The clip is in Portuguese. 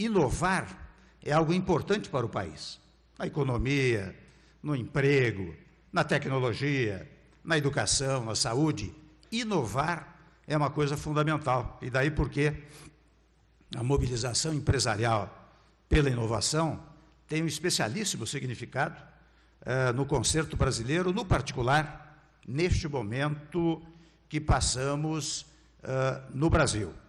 inovar é algo importante para o país. Na economia, no emprego, na tecnologia, na educação, na saúde. Inovar é uma coisa fundamental. E daí porque a mobilização empresarial pela inovação tem um especialíssimo significado eh, no concerto brasileiro, no particular, neste momento que passamos eh, no Brasil.